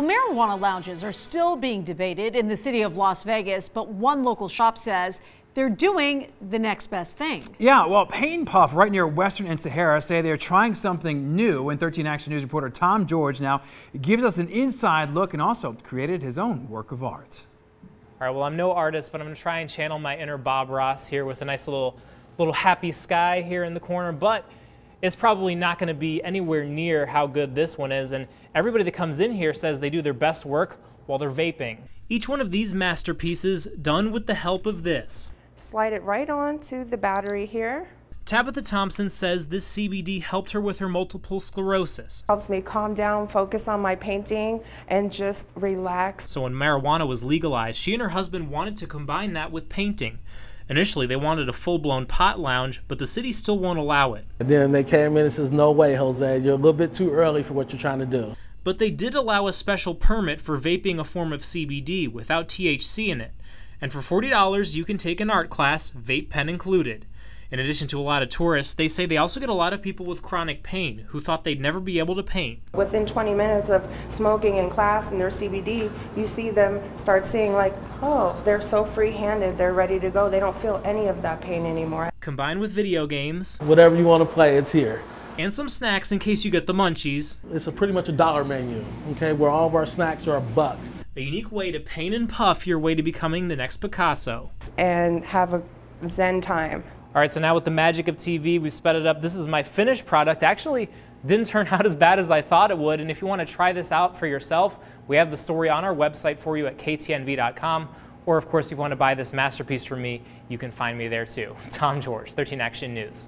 Well, marijuana lounges are still being debated in the city of Las Vegas, but one local shop says they're doing the next best thing. Yeah, well, Pain Puff right near Western and Sahara say they're trying something new, and 13 Action News reporter Tom George now gives us an inside look and also created his own work of art. All right, well, I'm no artist, but I'm going to try and channel my inner Bob Ross here with a nice little, little happy sky here in the corner, but it's probably not going to be anywhere near how good this one is. And everybody that comes in here says they do their best work while they're vaping. Each one of these masterpieces done with the help of this. Slide it right on to the battery here. Tabitha Thompson says this CBD helped her with her multiple sclerosis. Helps me calm down, focus on my painting, and just relax. So when marijuana was legalized, she and her husband wanted to combine that with painting. Initially, they wanted a full-blown pot lounge, but the city still won't allow it. And then they came in and says, no way, Jose, you're a little bit too early for what you're trying to do. But they did allow a special permit for vaping a form of CBD without THC in it. And for $40, you can take an art class, vape pen included. In addition to a lot of tourists, they say they also get a lot of people with chronic pain who thought they'd never be able to paint. Within 20 minutes of smoking in class and their CBD, you see them start seeing, like, oh, they're so free handed, they're ready to go, they don't feel any of that pain anymore. Combined with video games, whatever you want to play, it's here. And some snacks in case you get the munchies. It's a pretty much a dollar menu, okay, where all of our snacks are a buck a unique way to paint and puff your way to becoming the next Picasso. And have a zen time. All right, so now with the magic of TV, we sped it up. This is my finished product. Actually, didn't turn out as bad as I thought it would. And if you want to try this out for yourself, we have the story on our website for you at ktnv.com. Or of course, if you want to buy this masterpiece from me, you can find me there too. Tom George, 13 Action News.